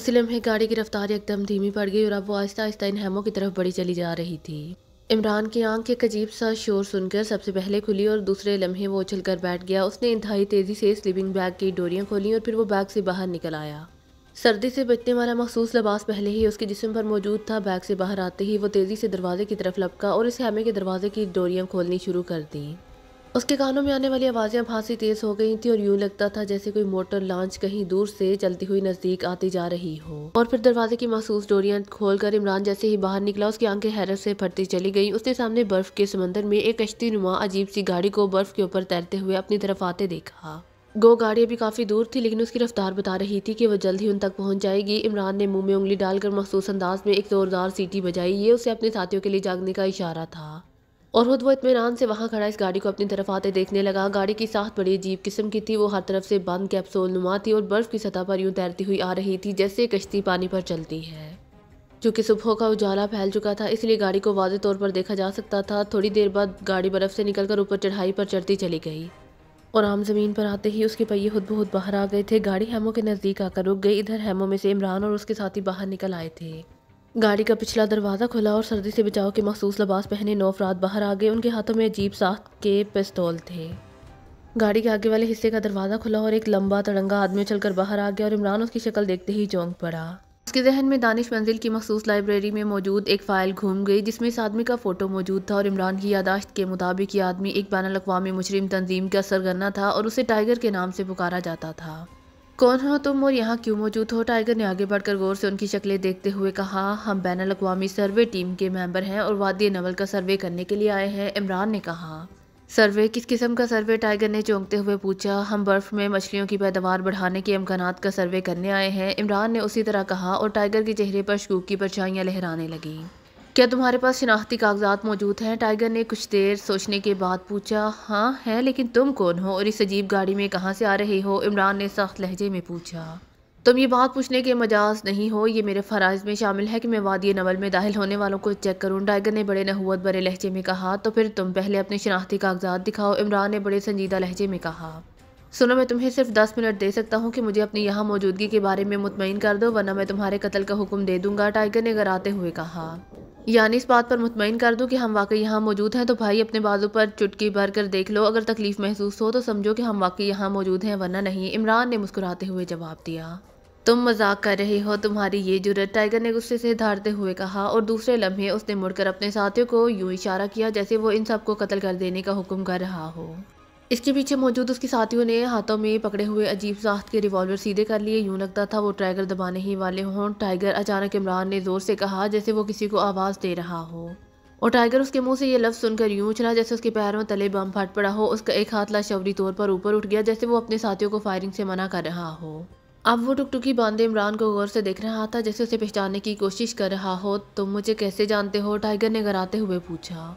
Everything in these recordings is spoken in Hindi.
उसी लम्हे गाड़ी की रफ्तार एकदम धीमी पड़ गई और अब वो आहिस्ता आहिस्ता इन हेमों की तरफ बड़ी चली जा रही थी इमरान की आंख के अजीब सा शोर सुनकर सबसे पहले खुली और दूसरे लम्हे वो उछल कर बैठ गया उसने इंतहाई तेज़ी से स्लीपिंग बैग की डोरियाँ खोली और फिर वो बैग से बाहर निकल आया सर्दी से बचने वाला मखसूस लबास पहले ही उसके जिसम पर मौजूद था बैग से बाहर आते ही वो तेज़ी से दरवाजे की तरफ लपका और इस हेमे के दरवाजे की डोरियाँ खोलनी शुरू कर दी उसके कानों में आने वाली आवाज़ें अब हाँसी तेज़ हो गई थी और यूं लगता था जैसे कोई मोटर लॉन्च कहीं दूर से चलती हुई नज़दीक आती जा रही हो और फिर दरवाजे की मासूस डोरियां खोलकर इमरान जैसे ही बाहर निकला उसकी आंखें हैरत से फटती चली गई उसने सामने बर्फ के समंदर में एक कश्ती नुमा अजीब सी गाड़ी को बर्फ के ऊपर तैरते हुए अपनी तरफ आते देखा गो गाड़ी अभी काफ़ी दूर थी लेकिन उसकी रफ्तार बता रही थी कि वह जल्द ही उन तक पहुंच जाएगी इमरान ने मुंह में उंगली डालकर मखसूस अंदाज में एक ज़ोरदार सीटी बजाई ये उसे अपने साथियों के लिए जागने का इशारा था और खुद वो इतमान से वहाँ खड़ा इस गाड़ी को अपनी तरफ आते देखने लगा गाड़ी की साथ बड़ी अजीब किस्म की थी वो हर तरफ से बंद कैप्सूल नुमा थी और बर्फ़ की सतह पर यूं तैरती हुई आ रही थी जैसे कश्ती पानी पर चलती है चूँकि सुबह का उजाला फैल चुका था इसलिए गाड़ी को वाजे तौर पर देखा जा सकता था थोड़ी देर बाद गाड़ी बर्फ़ से निकल ऊपर चढ़ाई पर चढ़ती चली गई और आम ज़मीन पर आते ही उसके पहिए खुद बहुत बाहर आ गए थे गाड़ी हेमो के नज़दीक आकर रुक गई इधर हेमो में से इमरान और उसके साथी बाहर निकल आए थे गाड़ी का पिछला दरवाज़ा खुला और सर्दी से बचाव के मखसूस लबास पहने नौ अफराद बाहर आ गए उनके हाथों में अजीब साख के पिस्तौल थे गाड़ी के आगे वाले हिस्से का दरवाज़ा खुला और एक लंबा तड़ंगा आदमी चलकर बाहर आ गया और इमरान उसकी शक्ल देखते ही चौंक पड़ा उसके जहन में दानिश मंजिल की मखसूस लाइब्रेरी में मौजूद एक फ़ाइल घूम गई जिसमें इस आदमी का फ़ोटो मौजूद था और इमरान की यादाश्त के मुताबिक ये आदमी एक बैन अवी मुजरिम तंजीम का सरगना था और उसे टाइगर के नाम से पुकारा जाता था कौन हो तुम और यहाँ क्यों मौजूद हो टाइगर ने आगे बढ़कर गौर से उनकी शक्लें देखते हुए कहा हम बैन अवी सर्वे टीम के मेंबर हैं और वादी नवल का सर्वे करने के लिए आए हैं इमरान ने कहा सर्वे किस किस्म का सर्वे टाइगर ने चौंकते हुए पूछा हम बर्फ़ में मछलियों की पैदावार बढ़ाने के अमकान का सर्वे करने आए हैं इमरान ने उसी तरह कहा और टाइगर के चेहरे पर शकूक की परछाइयाँ लहराने लगीं क्या तुम्हारे पास शनाख्ती कागजात मौजूद हैं टाइगर ने कुछ देर सोचने के बाद पूछा हाँ है लेकिन तुम कौन हो और इस अजीब गाड़ी में कहाँ से आ रहे हो इमरान ने सख्त लहजे में पूछा तुम ये बात पूछने के मजाज नहीं हो ये मेरे फ़राज़ में शामिल है कि मैं वादी नवल में दाखिल होने वालों को चेक करूँ टाइगर ने बड़े नहुत बड़े लहजे में कहा तो फिर तुम पहले अपने शनाख्ती कागजात दिखाओ इमरान ने बड़े संजीदा लहजे में कहा सुनो मैं तुम्हें सिर्फ दस मिनट दे सकता हूँ कि मुझे अपनी यहाँ मौजूदगी के बारे में मुतमिन कर दो वरना मैं तुम्हारे कत्ल का हुक्म दे दूंगा टाइगर ने गराते हुए कहा यानी इस बात पर मुतमिन कर दो कि हम वाकई यहाँ मौजूद हैं तो भाई अपने बाजू पर चुटकी भर कर देख लो अगर तकलीफ़ महसूस हो तो समझो कि हम वाकई यहाँ मौजूद हैं वरना नहीं इमरान ने मुस्कुराते हुए जवाब दिया तुम मजाक कर रहे हो तुम्हारी ये जुरत टाइगर ने गुस्से से धारते हुए कहा और दूसरे लम्हे उसने मुड़कर अपने साथियों को यूं इशारा किया जैसे वो इन सबको कत्ल कर देने का हुक्म कर रहा हो इसके पीछे मौजूद उसके साथियों ने हाथों में पकड़े हुए अजीब साख्त के रिवॉल्वर सीधे कर लिए यूं लगता था वो टाइगर दबाने ही वाले हों टाइगर अचानक इमरान ने ज़ोर से कहा जैसे वो किसी को आवाज़ दे रहा हो और टाइगर उसके मुंह से ये लफ्ज़ सुनकर यूं उछला जैसे उसके पैर में तले बम फट पड़ा हो उसका एक हाथ लाशवरी तौर पर ऊपर उठ गया जैसे वो अपने साथियों को फायरिंग से मना कर रहा हो अब वो टुकटुकी बांधे इमरान को गौर से देख रहा था जैसे उसे पहचानने की कोशिश कर रहा हो तुम तो मुझे कैसे जानते हो टाइगर ने घराते हुए पूछा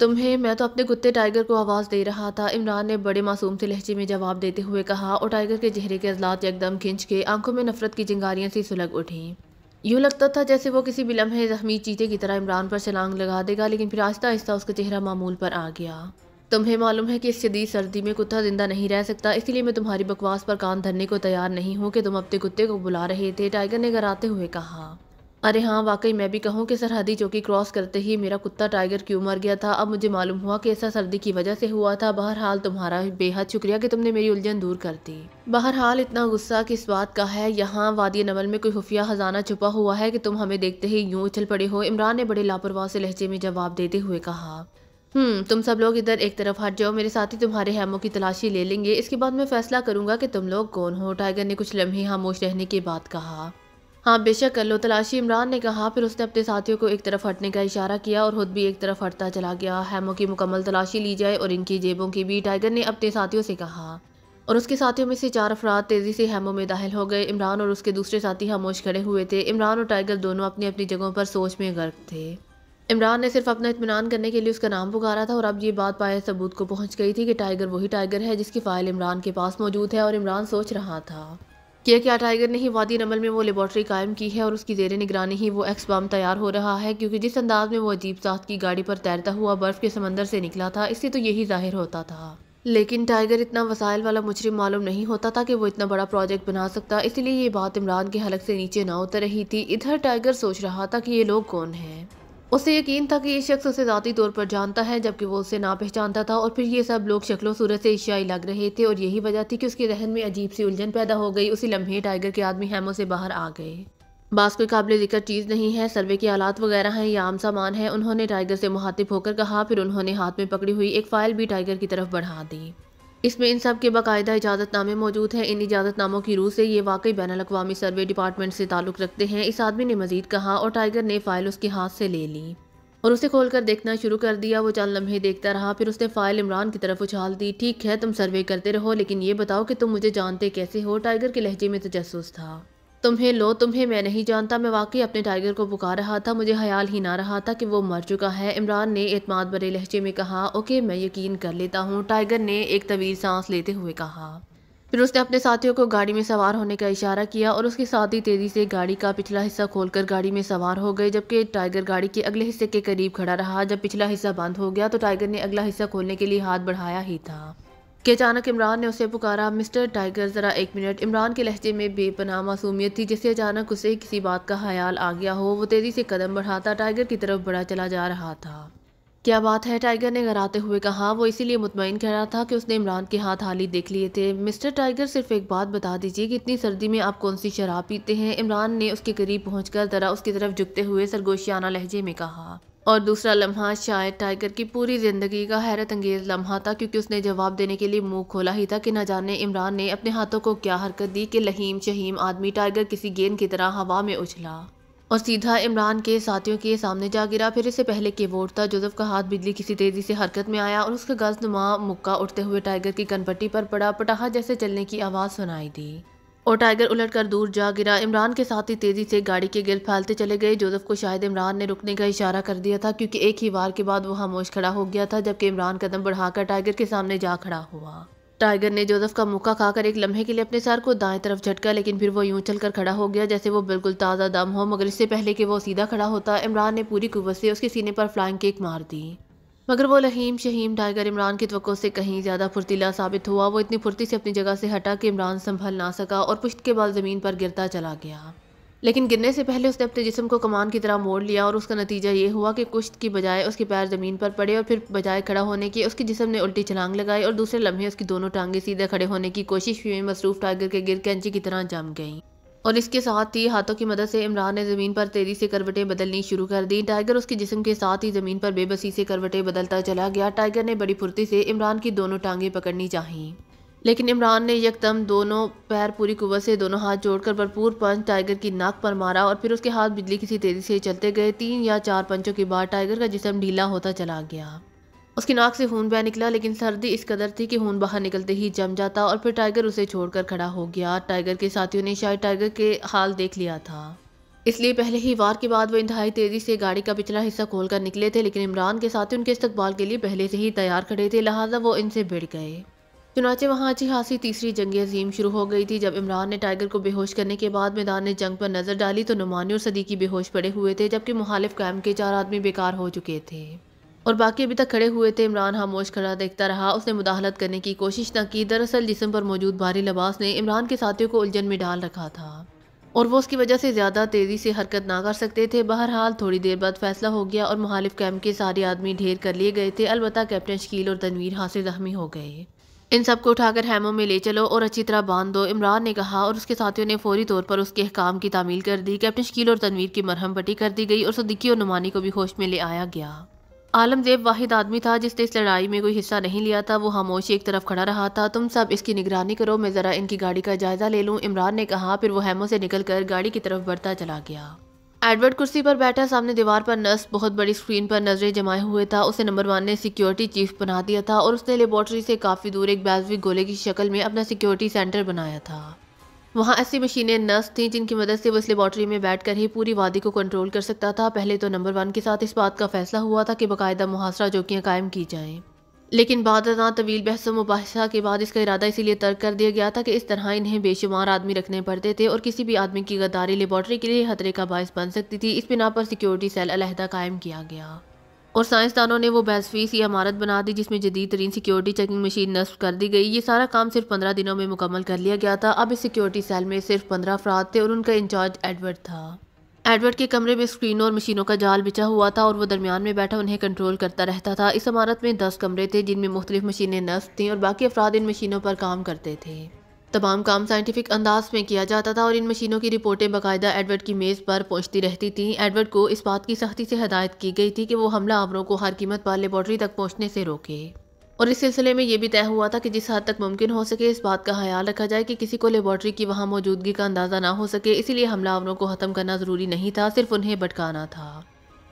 तुम्हें मैं तो अपने कुत्ते टाइगर को आवाज़ दे रहा था इमरान ने बड़े मासूम से लहजे में जवाब देते हुए कहा और टाइगर के चेहरे के अजलात एकदम खिंच के आंखों में नफरत की जिंगारियाँ सी सुलग उठी यूँ लगता था जैसे वो किसी बिलम है जख्मी चीते की तरह इमरान पर छलांग लगा देगा लेकिन फिर आहिस्ता आहिस्ता उसका चेहरा मामूल पर आ गया तुम्हें मालूम है कि इस शदीद सर्दी में कुत्ता जिंदा नहीं रह सकता इसलिए मैं तुम्हारी बकवास पर कान धरने को तैयार नहीं हूँ कि तुम अपने कुत्ते को बुला रहे थे टाइगर ने गराते हुए कहा अरे हाँ वाकई मैं भी कहूँ कि सरहदी चौकी क्रॉस करते ही मेरा कुत्ता टाइगर क्यों मर गया था अब मुझे मालूम हुआ कि ऐसा सर्दी की वजह से हुआ था बहरहाल तुम्हारा बेहद शुक्रिया कि तुमने मेरी उलझन दूर कर दी बहरहाल इतना गुस्सा किस बात का है यहाँ वादी नमल में कोई खुफिया खजाना छुपा हुआ है कि तुम हमें देखते ही यूँ उछल पड़े हो इमरान ने बड़े लापरवाह से लहजे में जवाब देते हुए कहा हम्म तुम सब लोग इधर एक तरफ हट जाओ मेरे साथी तुम्हारे हेमों की तलाशी ले लेंगे इसके बाद मैं फैसला करूंगा कि तुम लोग कौन हो टाइगर ने कुछ लम्हे खामोश रहने के बाद कहा हाँ बेशक कर लो तलाशी इमरान ने कहा फिर उसने अपने साथियों को एक तरफ हटने का इशारा किया और खुद भी एक तरफ हटता चला गया हेमो की मुकम्मल तलाशी ली जाए और इनकी जेबों की भी टाइगर ने अपने साथियों से कहा और उसके साथियों में से चार अफराद तेज़ी से हेमो में दाखिल हो गए इमरान और उसके दूसरे साथी खामोश खड़े हुए थे इमरान और टाइगर दोनों अपनी अपनी जगहों पर सोच में गर्क थे इमरान ने सिर्फ अपना इतमान करने के लिए उसका नाम पुकारा था और अब ये बात पाए सबूत को पहुंच गई थी कि टाइगर वही टाइगर है जिसकी फ़ाइल इमरान के पास मौजूद है और इमरान सोच रहा था किया क्या टाइगर ने ही वादी नमल में वो लेबॉट्री कायम की है और उसकी जेर निगरानी ही वो एक्स बम तैयार हो रहा है क्योंकि जिस अंदाज में वो अजीब साथ की गाड़ी पर तैरता हुआ बर्फ़ के समंदर से निकला था इससे तो यही जाहिर होता था लेकिन टाइगर इतना वसाइल वाला मुजरिम मालूम नहीं होता था कि वो इतना बड़ा प्रोजेक्ट बना सकता इसलिए ये बात इमरान के हलक से नीचे ना उतर रही थी इधर टाइगर सोच रहा था कि ये लोग कौन हैं उसे यकीन था कि ये शख्स उसे ज़ाती तौर पर जानता है जबकि वो उसे ना पहचानता था और फिर ये सब लोग शक्लों सूरत से एशियाई लग रहे थे और यही वजह थी कि उसके जहन में अजीब सी उलझन पैदा हो गई उसी लम्हे टाइगर के आदमी हैमों से बाहर आ गए बास कोई काबिल जिक्र चीज़ नहीं है सर्वे के आलात वगैरह हैं ये आम सामान है उन्होंने टाइगर से मुहातिब होकर कहा फिर उन्होंने हाथ में पकड़ी हुई एक फ़ाइल भी टाइगर की तरफ बढ़ा दी इसमें इन सब के बाकायदा इजाज़तनामे मौजूद हैं इन इजाज़तनामों की रूह से ये वाकई बैन अवी सर्वे डिपार्टमेंट से ताल्लुक़ रखते हैं इस आदमी ने मजीद कहा और टाइगर ने फ़ाइल उसके हाथ से ले ली और उसे खोलकर देखना शुरू कर दिया वो चंद लम्हे देखता रहा फिर उसने फ़ाइल इमरान की तरफ उछाल दी ठीक है तुम सर्वे करते रहो लेकिन ये बताओ कि तुम मुझे जानते कैसे हो टाइगर के लहजे में तजस्स था तुम्हें लो तुम्हें मैं नहीं जानता मैं वाकई अपने टाइगर को पुकार रहा था मुझे ख्याल ही ना रहा था कि वो मर चुका है इमरान ने एतमाद बड़े लहजे में कहा ओके मैं यकीन कर लेता हूँ टाइगर ने एक तवील सांस लेते हुए कहा फिर उसने अपने साथियों को गाड़ी में सवार होने का इशारा किया और उसके साथ ही तेज़ी से गाड़ी का पिछला हिस्सा खोलकर गाड़ी में सवार हो गए जबकि टाइगर गाड़ी के अगले हिस्से के करीब खड़ा रहा जब पिछला हिस्सा बंद हो गया तो टाइगर ने अगला हिस्सा खोलने के लिए हाथ बढ़ाया ही था कि अचानक इमरान ने उसे पुकारा मिस्टर टाइगर ज़रा एक मिनट इमरान के लहजे में बेपनाह मासूमियत थी जिससे अचानक उसे किसी बात का ख्याल आ गया हो वो तेज़ी से कदम बढ़ाता टाइगर की तरफ बढ़ा चला जा रहा था क्या बात है टाइगर ने घराते हुए कहा वो इसीलिए मुतमिन कह रहा था कि उसने इमरान के हाथ हाली देख लिए थे मिस्टर टाइगर सिर्फ एक बात बता दीजिए कि इतनी सर्दी में आप कौन सी शराब पीते हैं इमरान ने उसके करीब पहुँच ज़रा उसकी तरफ झुकते हुए सरगोशियाना लहजे में कहा और दूसरा लम्हा शायद टाइगर की पूरी ज़िंदगी का हैरत अंगेज़ लम्हा था क्योंकि उसने जवाब देने के लिए मुंह खोला ही था कि न जाने इमरान ने अपने हाथों को क्या हरकत दी कि लहीम शहीम आदमी टाइगर किसी गेंद की तरह हवा में उछला और सीधा इमरान के साथियों के सामने जा गिरा फिर इससे पहले के वोट था जोजफ का हाथ बिजली किसी तेज़ी से हरकत में आया और उसका गजनुमा मुक्का उठते हुए टाइगर की कनपट्टी पर पड़ा पटाहा जैसे चलने की आवाज़ सुनाई दी और टाइगर उलटकर दूर जा गिरा इमरान के साथ ही तेज़ी से गाड़ी के गिर फैलते चले गए जोसेफ को शायद इमरान ने रुकने का इशारा कर दिया था क्योंकि एक ही वार के बाद वो खामोश खड़ा हो गया था जबकि इमरान कदम बढ़ाकर टाइगर के सामने जा खड़ा हुआ टाइगर ने जोसेफ का मुक्का खाकर एक लम्हे के लिए अपने सर को दाएं तरफ झटका लेकिन फिर वो यूं चलकर खड़ा हो गया जैसे वो बिल्कुल ताज़ा दम हो मगर इससे पहले कि वो सीधा खड़ा होता इमरान ने पूरी कुवत से उसके सीने पर फ्लाइंग केक मार दी मगर वो लहीम शहीम टाइगर इमरान की तो से कहीं ज़्यादा फुर्तीला साबित हुआ वो इतनी फुर्ती से अपनी जगह से हटा कि इमरान संभल ना सका और पुश्त के बाद ज़मीन पर गिरता चला गया लेकिन गिरने से पहले उसने अपने जिसम को कमान की तरह मोड़ लिया और उसका नतीजा ये हुआ कि कुश्त की बजाय उसके पैर ज़मीन पर पड़े और फिर बजाय खड़ा होने की उसके जिसम ने उल्टी छलांग लगाई और दूसरे लम्हे उसकी दोनों टांगें सीधे खड़े होने की कोशिश हुई मसरूफ़ टाइगर के गिर कैंची की तरह जम गईं और इसके साथ ही हाथों की मदद से इमरान ने ज़मीन पर तेज़ी से करवटें बदलनी शुरू कर दी टाइगर उसके जिसम के साथ ही ज़मीन पर बेबसी से करवटें बदलता चला गया टाइगर ने बड़ी फुर्ती से इमरान की दोनों टांगें पकड़नी चाहीं लेकिन इमरान ने यकदम दोनों पैर पूरी कुवत से दोनों हाथ जोड़कर भरपूर पंच टाइगर की नाक पर मारा और फिर उसके हाथ बिजली किसी तेज़ी से चलते गए तीन या चार पंचों के बाद टाइगर का जिसम ढीला होता चला गया उसकी नाक से खून बह निकला लेकिन सर्दी इस कदर थी कि खून बाहर निकलते ही जम जाता और फिर टाइगर उसे छोड़कर खड़ा हो गया टाइगर के साथियों ने शायद टाइगर के हाल देख लिया था इसलिए पहले ही वार के बाद वो इंतहाई तेज़ी से गाड़ी का पिछला हिस्सा खोलकर निकले थे लेकिन इमरान के साथी उनके इस्तकबाल के लिए पहले से ही तैयार खड़े थे लिहाजा वो इनसे भिड़ गए चुनाचे वहाँ अच्छी खासी तीसरी जंग अजीम शुरू हो गई थी जब इमरान ने टाइगर को बेहोश करने के बाद मैदान ने जंग पर नज़र डाली तो नुमानी और सदीकी बेहोश पड़े हुए थे जबकि मुखालिफ कैम्प के चार आदमी बेकार हो चुके थे और बाकी अभी तक खड़े हुए थे इमरान खामोश खड़ा देखता रहा उसने मुदाहलत करने की कोशिश न की दरअसल जिसम पर मौजूद भारी लबास ने इमरान के साथियों को उलझन में डाल रखा था और वो उसकी वजह से ज़्यादा तेज़ी से हरकत ना कर सकते थे बहरहाल थोड़ी देर बाद फैसला हो गया और मुहालिफ कैम्प के सारे आदमी ढेर कर लिए गए थे अलबत् कैप्टन शकील और तनवीर हासिल जख्मी हो गए इन सबको उठाकर हैमों में ले चलो और अच्छी तरह बांध दो इमरान ने कहा और उसके साथियों ने फौरी तौर पर उसके अहकाम की तामील कर दी कैप्टन शकील और तनवीर की मरहम पट्टी कर दी गई और सदीकी और नुमानी को भी होश में ले आया गया आलमजेब वाहिद आदमी था जिसने इस लड़ाई में कोई हिस्सा नहीं लिया था वो खामोशी एक तरफ खड़ा रहा था तुम सब इसकी निगरानी करो मैं ज़रा इनकी गाड़ी का जायज़ा ले लूँ इमरान ने कहा फिर वो हेमो से निकल कर गाड़ी की तरफ बढ़ता चला गया एडवर्ड कुर्सी पर बैठा सामने दीवार पर नर्स बहुत बड़ी स्क्रीन पर नजरें जमाए हुए था उसे नंबर वन ने सिक्योरिटी चीफ बना दिया था और उसने लेबॉर्ट्री से काफ़ी दूर एक बैजविक गोले की शक्ल में अपना सिक्योरिटी सेंटर बनाया था वहाँ ऐसी मशीनें नस थीं जिनकी मदद से वो इस लेबॉटरी में बैठकर ही पूरी वादी को कंट्रोल कर सकता था पहले तो नंबर वन के साथ इस बात का फैसला हुआ था कि बाकायदा मुहासरा जोकियाँ कायम की जाएँ लेकिन बाद तवील बहस मुबासा के बाद इसका इरादा इसीलिए तर्क कर दिया गया था कि इस तरह इन्हें बेशुमार आदमी रखने पड़ते थे और किसी भी आदमी की गद्दारी लेबॉटरी के लिए खतरे का बायस बन सकती थी इस बिना पर सिक्योरिटी सेल अलहदा कायम किया गया और साइंसदानों ने वो बैसवी या इमारत बना दी जिसमें जदीद तरीन सिक्योरिटी चेकिंग मशीन नस्ब कर दी गई ये सारा काम सिर्फ पंद्रह दिनों में मुकम्मल कर लिया गया था अब इस सिक्योरिटी सेल में सिर्फ पंद्रह अफराद थे और उनका इंचार्ज एडवर्ड था एडवर्ड के कमरे में स्क्रीनों और मशीनों का जाल बिछा हुआ था और वो दरमियान में बैठा उन्हें कंट्रोल करता रहता था इस इमारत में दस कमरे थे जिनमें मुख्तलिफ मशीनें नस्ब थीं और बाकी अफराद इन मशीनों पर काम करते थे तमाम काम साइंटिफिक अंदाज में किया जाता था और इन मशीनों की रिपोर्टें बाकायदा एडवर्ड की मेज़ पर पहुंचती रहती थीं एडवर्ड को इस बात की सख्ती से हदायत की गई थी कि वो हमला आवरों को हर कीमत पर लेबॉर्ट्री तक पहुंचने से रोके और इस सिलसिले में ये भी तय हुआ था कि जिस हद तक मुमकिन हो सके इस बात का ख्याल रखा जाए कि किसी को लेबॉर्ट्री की वहाँ मौजूदगी का अंदाज़ा ना हो सके इसीलिए आवरों को ख़त्म करना ज़रूरी नहीं था सिर्फ उन्हें भटकाना था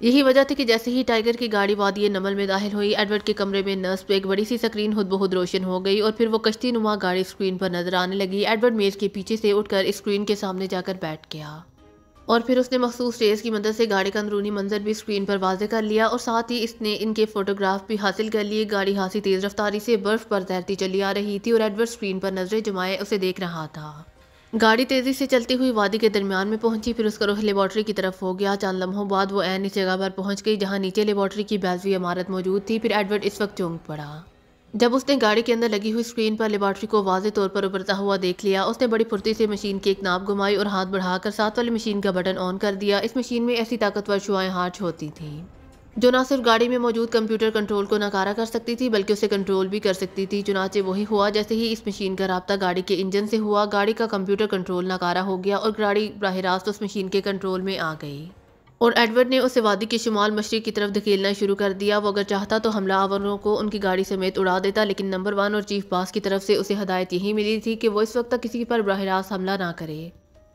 यही वजह थी कि जैसे ही टाइगर की गाड़ी वादी नमल में दाखिल हुई एडवर्ड के कमरे में नर्स पे एक बड़ी सी स्क्रीन खुद बहुत रोशन हो गई और फिर वो कश्ती नुमा गाड़ी स्क्रीन पर नजर आने लगी एडवर्ड मेज के पीछे से उठकर स्क्रीन के सामने जाकर बैठ गया और फिर उसने मखसूस रेस की मदद से गाड़ी का अंदरूनी मंजर भी स्क्रीन पर वाजे कर लिया और साथ ही इसने इनके फोटोग्राफ भी हासिल कर लिए गाड़ी हासी तेज़ रफ्तारी से बर्फ़ पर तैरती चली आ रही थी और एडवर्ड स्क्रीन पर नजरें जमाए उसे देख रहा था गाड़ी तेजी से चलती हुई वादी के दरमियान में पहुंची फिर उसका रोह लेबॉर्टरी की तरफ हो गया चंद लम्हों बाद वो ऐन इस जगह पर पहुंच गई जहां नीचे लेबॉर्टरी की बैजवी इमारत मौजूद थी फिर एडवर्ड इस वक्त चौंक पड़ा जब उसने गाड़ी के अंदर लगी हुई स्क्रीन पर लेबॉर्टरी को वाजे तौर पर उभरता हुआ देख लिया उसने बड़ी फुर्ती से मशीन की एक नाप घुमाई और हाथ बढ़ाकर साथ वाली मशीन का बटन ऑन कर दिया इस मशीन में ऐसी ताकतवर शुआएँ हार्च होती थी जो ना सिर्फ गाड़ी में मौजूद कंप्यूटर कंट्रोल को नकारा कर सकती थी बल्कि उसे कंट्रोल भी कर सकती थी चुनाचे वही हुआ जैसे ही इस मशीन का रबता गाड़ी के इंजन से हुआ गाड़ी का कंप्यूटर कंट्रोल नकारा हो गया और गाड़ी बरह रास्त उस मशीन के कंट्रोल में आ गई और एडवर्ड ने उसे वादी के शुमाल मशरक की तरफ धकेलना शुरू कर दिया वो अगर चाहता तो हमला आवरों को उनकी गाड़ी समेत उड़ा देता लेकिन नंबर वन और चीफ बास की तरफ से उसे हदायत यही मिली थी कि वो इस वक्त तक किसी पर बरह रास्त हमला ना करे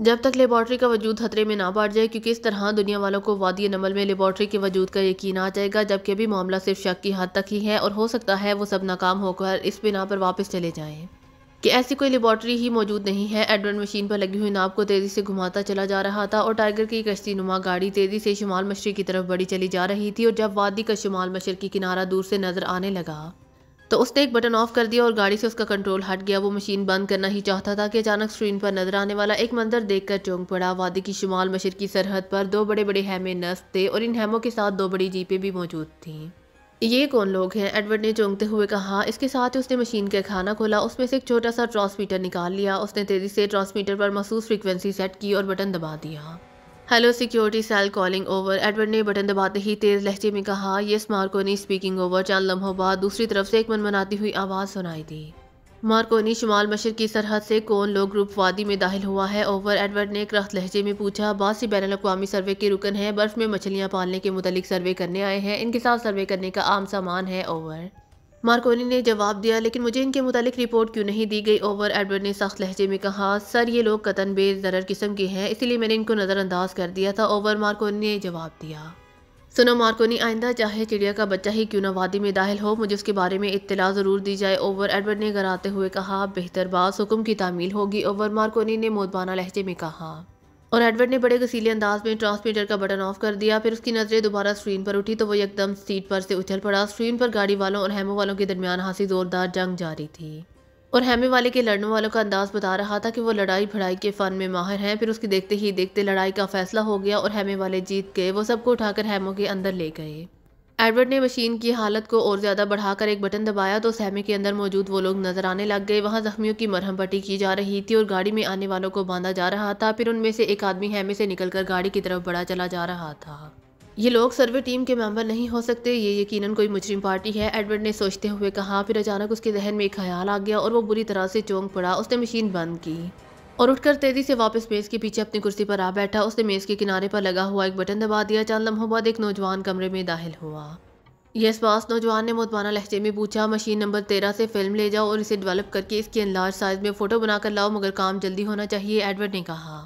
जब तक लेबॉर्ट्री का वजूद खतरे में ना बढ़ जाए क्योंकि इस तरह दुनिया वालों को वादी नमल में लेबॉर्ट्री के वजूद का यकीन आ जाएगा जबकि अभी मामला सिर्फ शक की हद तक ही है और हो सकता है वो सब नाकाम होकर इस बिना पर वापस चले जाएं कि ऐसी कोई लेबॉर्ट्री ही मौजूद नहीं है एडवर्ड मशीन पर लगी हुई नाव को तेज़ी से घुमाता चला जा रहा था और टाइगर की कश्ती नुमा गाड़ी तेज़ी से शुमाल मशरक़ की तरफ बढ़ी चली जा रही थी और जब वादी का शुमाल मशरक़ी किनारा दूर से नज़र आने लगा तो उसने एक बटन ऑफ कर दिया और गाड़ी से उसका कंट्रोल हट गया वो मशीन बंद करना ही चाहता था कि अचानक स्क्रीन पर नजर आने वाला एक मंजर देखकर चौंक पड़ा वादी की शुमाल की सरहद पर दो बड़े बड़े हेमे नस्त थे और इन हेमों के साथ दो बड़ी जीपें भी मौजूद थीं ये कौन लोग हैं एडवर्ड ने चौंकते हुए कहा इसके साथ ही उसने मशीन का खाना खोला उसमें से एक छोटा सा ट्रांसमीटर निकाल लिया उसने तेज़ी से ट्रांसमीटर पर मखसूस फ्रिक्वेंसी सेट की और बटन दबा दिया hello security cell calling over Edward ने बटन दबाते ही तेज लहजे में कहा यस मार्कोनी स्पीकिंग ओवर चंद लम्हों बाद दूसरी तरफ से एक मन मनाती हुई आवाज़ सुनाई दी मार्कोनी शुमाल मशर की सरहद से कौन लोग ग्रुप वादी में दाखिल हुआ है ओवर एडवर्ड ने क्रख्त लहजे में पूछा बहुत सी बैन अवी सर्वे के रुकन है बर्फ़ में मछलियाँ पालने के मुतलिक सर्वे करने आए हैं इनके साथ सर्वे करने का आम सामान है ओवर मार्कोनी ने जवाब दिया लेकिन मुझे इनके मुतालिक रिपोर्ट क्यों नहीं दी गई ओवर एडवर्ड ने सख्त लहजे में कहा सर ये लोग कतन बेजर किस्म के हैं इसीलिए मैंने इनको नज़रअंदाज कर दिया था ओवर मार्कोनी ने जवाब दिया सुनो मार्कोनी आइंदा चाहे चिड़िया का बच्चा ही क्यों ना वादी में दाखिल हो मुझे उसके बारे में इत्तला ज़रूर दी जाए ओवर एडवर्ड ने गराते हुए कहा बेहतर बास हुक्म की तामील होगी ओवर मार्कोनी ने मोदबाना लहजे में कहा और एडवर्ड ने बड़े गसीले अंदाज में ट्रांसमीटर का बटन ऑफ कर दिया फिर उसकी नज़रें दोबारा स्क्रीन पर उठी तो वो एकदम सीट पर से उछल पड़ा स्क्रीन पर गाड़ी वालों और हेमो वालों के दरमियान हाँसी ज़ोरदार जंग जारी थी और हेमे वाले के लड़ने वालों का अंदाज बता रहा था कि वो लड़ाई भड़ाई के फ़न में माहिर हैं फिर उसके देखते ही देखते लड़ाई का फैसला हो गया और हेमे वाले जीत गए वो सबको उठाकर हेमो के अंदर ले गए एडवर्ड ने मशीन की हालत को और ज़्यादा बढ़ाकर एक बटन दबाया तो सहमे के अंदर मौजूद वो लोग नजर आने लग गए वहाँ जख्मियों की मरहम पट्टी की जा रही थी और गाड़ी में आने वालों को बांधा जा रहा था फिर उनमें से एक आदमी हैमे से निकलकर गाड़ी की तरफ बढ़ा चला जा रहा था ये लोग सर्वे टीम के मेंबर नहीं हो सकते ये यकीनन कोई मुजरिम पार्टी है एडवर्ड ने सोचते हुए कहा फिर अचानक उसके जहन में एक ख्याल आ गया और वो बुरी तरह से चौंक पड़ा उसने मशीन बंद की और उठकर तेजी से वापस मेज़ के पीछे अपनी कुर्सी पर आ बैठा उसने मेज़ के किनारे पर लगा हुआ एक बटन दबा दिया चंद लम्हों बाद एक नौजवान कमरे में दाखिल हुआ यस पास नौजवान ने मुतमाना लहजे में पूछा मशीन नंबर तेरह से फिल्म ले जाओ और इसे डेवलप करके इसकी अनलार्ज साइज में फ़ोटो बनाकर लाओ मगर काम जल्दी होना चाहिए एडवर्ड ने कहा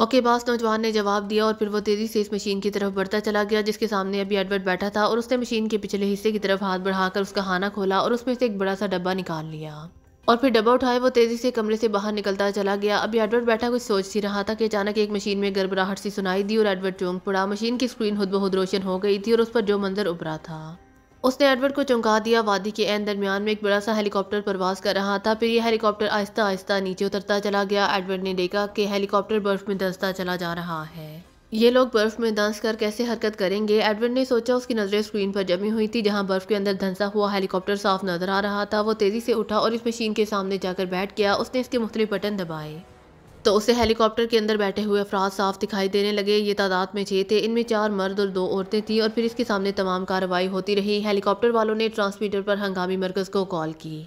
ओके बास नौजवान ने जवाब दिया और फिर वो तेज़ी से इस मशीन की तरफ बढ़ता चला गया जिसके सामने अभी एडवर्ड बैठा था और उसने मशीन के पिछले हिस्से की तरफ हाथ बढ़ाकर उसका खाना खोला और उसमें से एक बड़ा सा डब्बा निकाल लिया और फिर डब्बा उठाए वो तेज़ी से कमरे से बाहर निकलता चला गया अभी एडवर्ड बैठा कुछ सोच ही रहा था कि अचानक एक मशीन में गर्भराहट सी सुनाई दी और एडवर्ड चौंक पड़ा मशीन की स्क्रीन खुद बहुत रोशन हो गई थी और उस पर जो मंजर उभरा था उसने एडवर्ड को चौंका दिया वादी के एन दरमियान में एक बड़ा सा हेलीकॉप्टर प्रवास कर रहा था फिर यह हेलीकॉप्टर आहिस्ता आहिस्ता नीचे उतरता चला गया एडवर्ड ने देखा कि हेलीकॉप्टर बर्फ में दसता चला जा रहा है ये लोग बर्फ़ में धंस कर कैसे हरकत करेंगे एडवर्ड ने सोचा उसकी नज़रें स्क्रीन पर जमी हुई थी जहां बर्फ़ के अंदर धंसा हुआ हेलीकॉप्टर साफ नज़र आ रहा था वो तेज़ी से उठा और इस मशीन के सामने जाकर बैठ गया उसने इसके मुख्तलिफ बटन दबाए तो उसे हेलीकॉप्टर के अंदर बैठे हुए अफराद साफ दिखाई देने लगे ये तादाद में छः थे इनमें चार मर्द और दो औरतें थीं और फिर इसके सामने तमाम कार्रवाई होती रही हेलीकॉप्टर वालों ने ट्रांसमीटर पर हंगामी मरकज़ को कॉल की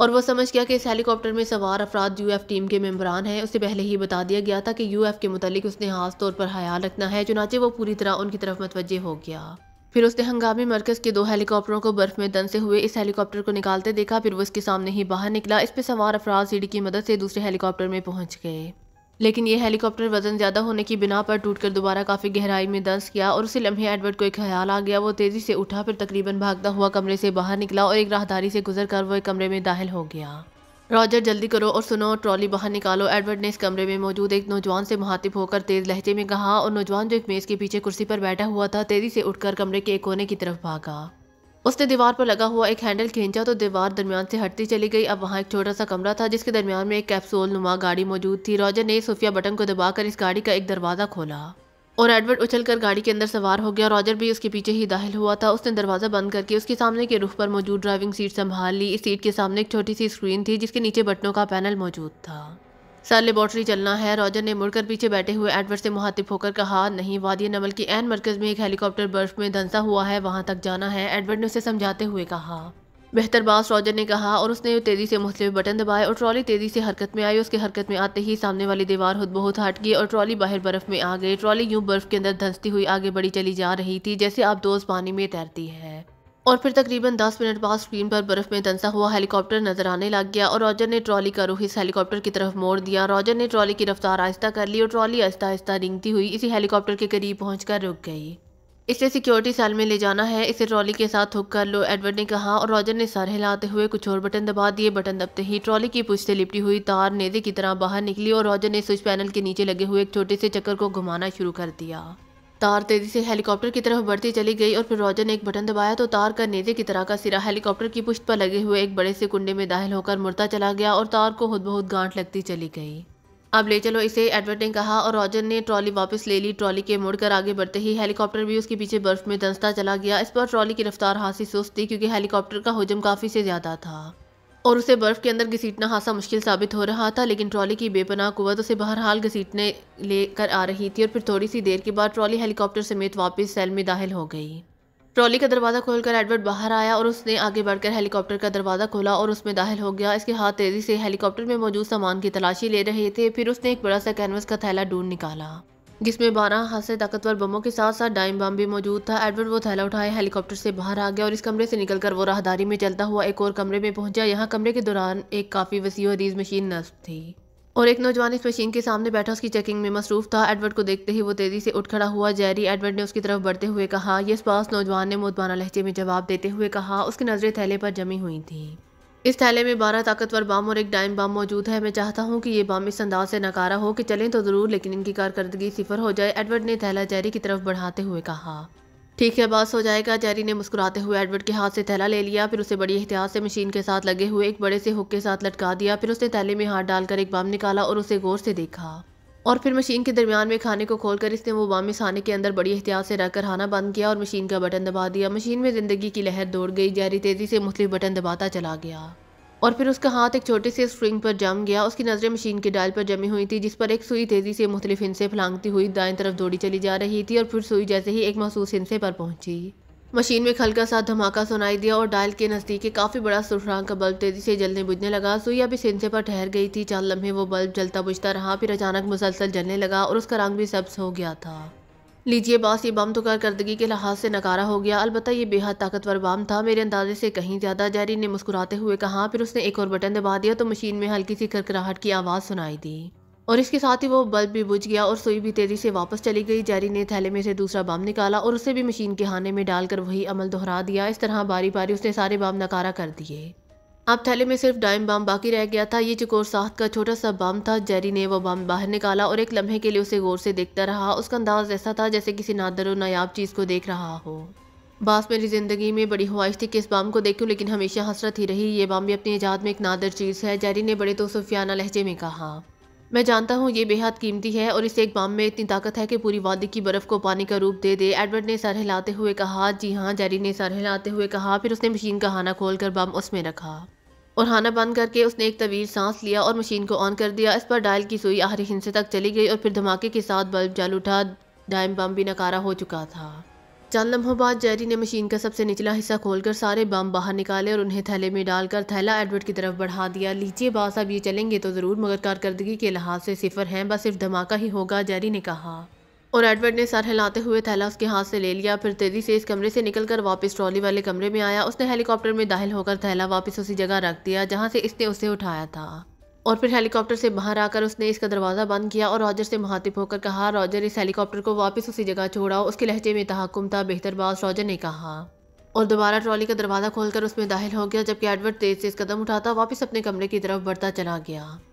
और वो समझ गया कि इस हेलीकॉप्टर में सवार अफराद यूएफ टीम के मेम्बरान हैं उसे पहले ही बता दिया गया था कि यूएफ के मुतालिक उसने खास तौर पर ख्याल रखना है चुनाचे वो पूरी तरह उनकी तरफ मतवजह हो गया फिर उसने हंगामी मरकज के दो हेलीकॉप्टरों को बर्फ में दंसे हुए इस हेलीकॉप्टर को निकालते देखा फिर वो इसके सामने ही बाहर निकला इस पर सवार अफराज सीढ़ी की मदद से दूसरे हेलीकॉप्टर में पहुंच गए लेकिन यह हेलीकॉप्टर वजन ज़्यादा होने की बिना पर टूटकर दोबारा काफ़ी गहराई में दस किया और उसी लम्हे एडवर्ड को एक ख्याल आ गया वो तेज़ी से उठा फिर तकरीबन भागता हुआ कमरे से बाहर निकला और एक राहदारी से गुजर कर वो एक कमरे में दाखिल हो गया रॉजर जल्दी करो और सुनो ट्रॉली बाहर निकालो एडवर्ड ने इस कमरे में मौजूद एक नौजवान से मुहातिब होकर तेज़ लहजे में कहा और नौजवान जो एक मेज़ के पीछे कुर्सी पर बैठा हुआ था तेज़ी से उठकर कमरे के एक कोने की तरफ भागा उसने दीवार पर लगा हुआ एक हैंडल खींचा तो दीवार दरमियान से हटती चली गई अब वहाँ एक छोटा सा कमरा था जिसके दरमियान में एक कैप्सूल नुमा गाड़ी मौजूद थी रॉजर ने सूफिया बटन को दबाकर इस गाड़ी का एक दरवाज़ा खोला और एडवर्ड उछलकर गाड़ी के अंदर सवार हो गया रॉजर भी उसके पीछे ही दाहल हुआ था उसने दरवाज़ा बंद करके उसके सामने के रुख पर मौजूद ड्राइविंग सीट संभाल ली इस सीट के सामने एक छोटी सी स्क्रीन थी जिसके नीचे बटनों का पैनल मौजूद था सर लेबॉर्टरी चलना है रॉजर ने मुड़कर पीछे बैठे हुए एडवर्ड से मुहातिब होकर कहा नहीं वादी नमल की एन मरकज में एक हेलीकॉप्टर बर्फ में धंसा हुआ है वहां तक जाना है एडवर्ड ने उसे समझाते हुए कहा बेहतर बास रॉजर ने कहा और उसने तेज़ी से मुख्तलिफ बटन दबाए और ट्रॉली तेज़ी से हरकत में आई उसके हरकत में आते ही सामने वाली दीवार खुद बहुत हट गई और ट्रॉली बाहर बर्फ़ में आ गई ट्रॉली यूं बर्फ़ के अंदर धंसती हुई आगे बढ़ी चली जा रही थी जैसे आप दोस्त पानी में तैरती है और फिर तकरीबन 10 मिनट बाद स्क्रीन पर बर्फ़ में दंसा हुआ हेलीकॉप्टर नजर आने लग गया और रॉजर ने ट्रॉली का रुख इस हेलीकॉप्टर की तरफ मोड़ दिया रॉजर ने ट्रॉली की रफ्तार आहिस्ता कर ली और ट्रॉली आहिस्ता आहिस्ता रिंगती हुई इसी हेलीकॉप्टर के करीब पहुंचकर रुक गई इसे सिक्योरिटी सेल में ले जाना है इसे ट्रॉली के साथ थुक कर लो एडवर्ड ने कहा और रॉजर ने सर हिलाते हुए कुछ और बटन दबा दिए बटन दबते ही ट्रॉली की पुछते से लिपटी हुई तार नेजे की तरह बाहर निकली और रॉजर ने स्विच पैनल के नीचे लगे हुए एक छोटे से चक्कर को घुमाना शुरू कर दिया तार तेजी से हेलीकॉप्टर की तरफ बढ़ती चली गई और फिर रॉजर ने एक बटन दबाया तो तार का नेजे की तरह का सिरा हेलीकॉप्टर की पुष्ट पर लगे हुए एक बड़े से कुंडे में दाखिल होकर मुड़ता चला गया और तार को खुद बहुत गांठ लगती चली गई अब ले चलो इसे एडवर्ट ने कहा और रॉजर ने ट्रॉली वापस ले ली ट्रॉली के मुड़कर आगे बढ़ते ही हेलीकॉप्टर भी उसके पीछे बर्फ में दंसता चला गया इस पर ट्रॉली की रफ्तार हाथ सुस्त थी क्योंकि हेलीकॉप्टर का हजम काफ़ी से ज़्यादा था और उसे बर्फ़ के अंदर घसीटना खासा मुश्किल साबित हो रहा था लेकिन ट्रॉली की बेपनाह कुत उसे बहरहाल घसीटने लेकर आ रही थी और फिर थोड़ी सी देर के बाद ट्रॉली हेलीकॉप्टर समेत वापस सेल में दाखिल हो गई ट्रॉली का दरवाज़ा खोलकर एडवर्ड बाहर आया और उसने आगे बढ़कर हेलीकॉप्टर का दरवाज़ा खोला और उसमें दाखिल हो गया इसके हाथ तेज़ी से हेलीकॉप्टर में मौजूद सामान की तलाशी ले रहे थे फिर उसने एक बड़ा सा कैनवस का थैला ढूंढ निकाला जिसमें बारह हाथ ताकतवर बमों के साथ साथ डाइम बम भी मौजूद था एडवर्ड वो थैला उठाए हेलीकॉप्टर से बाहर आ गया और इस कमरे से निकलकर वो राहदारी में चलता हुआ एक और कमरे में पहुंचा यहाँ कमरे के दौरान एक काफ़ी वसी और रीज मशीन नस्ब थी और एक नौजवान इस मशीन के सामने बैठा उसकी चेकिंग में मसरूफ था एडवर्ड को देखते ही वो तेज़ी से उठ खड़ा हुआ जैरी एडवर्ड ने उसकी तरफ बढ़ते हुए कहा यह पास नौजवान ने मुतबाना लहजे में जवाब देते हुए कहा उसकी नज़रें थैले पर जमी हुई थी इस थैले में बारह ताकतवर बम और एक डाइम बम मौजूद है मैं चाहता हूँ कि ये बम इस अंदाज से नकारा हो कि चलें तो ज़रूर लेकिन इनकी कारकर्दगी सिफर हो जाए एडवर्ड ने थैला जैरी की तरफ बढ़ाते हुए कहा ठीक है बस हो जाएगा जैरी ने मुस्कुराते हुए एडवर्ड के हाथ से थैला ले लिया फिर उसे बड़ी एहतियात से मशीन के साथ लगे हुए एक बड़े से हुक के साथ लटका दिया फिर उसने थैले में हाथ डालकर एक बम निकाला और उसे गौर से देखा और फिर मशीन के दरमियान में खाने को खोलकर इसने वो वामिस खाने के अंदर बड़ी एहतियात से रखकर खाना बंद किया और मशीन का बटन दबा दिया मशीन में ज़िंदगी की लहर दौड़ गई जहरी तेज़ी से मुख्तु बटन दबाता चला गया और फिर उसका हाथ एक छोटे से स्ट्रिंग पर जम गया उसकी नज़रें मशीन के डायल पर जमी हुई थी जिस पर एक सुई तेज़ी से मुख्तलिफ हिंसे फलांगती हुई दाएं तरफ दौड़ी चली जा रही थी और फिर सुई जैसे ही एक महसूस हिंसे पर पहुंची मशीन में एक हल्का सा धमाका सुनाई दिया और डायल के नज़दीक काफ़ी बड़ा सुरखरांग का बल्ब तेज़ी से जलने बुझने लगा सुई अभी सिंसे पर ठहर गई थी चार लम्हे वो बल्ब जलता बुझता रहा फिर अचानक मुसलसल जलने लगा और उसका रंग भी सब्ज हो गया था लीजिए बास ये बम तो कारकर्दगी के लिहाज से नकारा हो गया अलबत्त ये बेहद ताकतवर बम था मेरे अंदाजे से कहीं ज़्यादा जैरी ने मुस्कुराते हुए कहा फिर उसने एक और बटन दबा दिया तो मशीन में हल्की सी करकराहट की आवाज़ सुनाई दी और इसके साथ ही वो बल्ब भी बुझ गया और सुई भी तेज़ी से वापस चली गई जैरी ने थैले में से दूसरा बम निकाला और उसे भी मशीन के हाने में डालकर वही अमल दोहरा दिया इस तरह बारी बारी उसने सारे बम नकारा कर दिए अब थैले में सिर्फ डाइम बम बाकी रह गया था ये चकोर साहत का छोटा सा बम था जेरी ने वो बम बाहर निकाला और एक लम्हे के लिए उसे गौर से देखता रहा उसका अंदाज ऐसा था जैसे किसी नादर और नायाब चीज़ को देख रहा हो बास मेरी ज़िंदगी में बड़ी ख्वाहिश थी कि इस बम को देखूं लेकिन हमेशा हसरत ही रही ये बम भी अपनी ईजाद में एक नादर चीज़ है जेरी ने बड़े तो सुफियाना लहजे में कहा मैं जानता हूँ ये बेहद कीमती है और इस एक बम में इतनी ताकत है कि पूरी वादी की बर्फ़ को पानी का रूप दे दे एडवर्ड ने सर हिलाते हुए कहा जी हाँ जैरी ने सर हिलाते हुए कहा फिर उसने मशीन का हाना खोल कर बम उसमें रखा और हाना बंद करके उसने एक तवीर सांस लिया और मशीन को ऑन कर दिया इस पर डायल की सुई आहरी हिंसे तक चली गई और फिर धमाके के साथ बल्ब जल उठा डायम बम भी नकारा हो चुका था चंद लम्हों बाद जेरी ने मशीन का सबसे निचला हिस्सा खोलकर सारे बम बाहर निकाले और उन्हें थैले में डालकर थैला एडवर्ड की तरफ बढ़ा दिया लीजिए बास अब ये चलेंगे तो ज़रूर मगर कारकर्दगी के लिहाज से सिफर हैं बस सिर्फ धमाका ही होगा जेरी ने कहा और एडवर्ड ने सर हिलाते हुए थैला उसके हाथ से ले लिया फिर तेज़ी से इस कमरे से निकलकर वापस ट्रॉली वाले कमरे में आया उसने हेलीकॉप्टर में दाखिल होकर थैला वापस उसी जगह रख दिया जहाँ से इसने उसे उठाया था और फिर हेलीकॉप्टर से बाहर आकर उसने इसका दरवाज़ा बंद किया और रॉजर से महातिब होकर कहा रॉजर इस हेलीकॉप्टर को वापस उसी जगह छोड़ा उसके लहजे में तहकुम था बेहतर बास रॉजर ने कहा और दोबारा ट्रॉली का दरवाज़ा खोलकर उसमें दाखिल हो गया जबकि एडवर्ड तेज से इस कदम उठाता वापस अपने कमरे की तरफ बढ़ता चला गया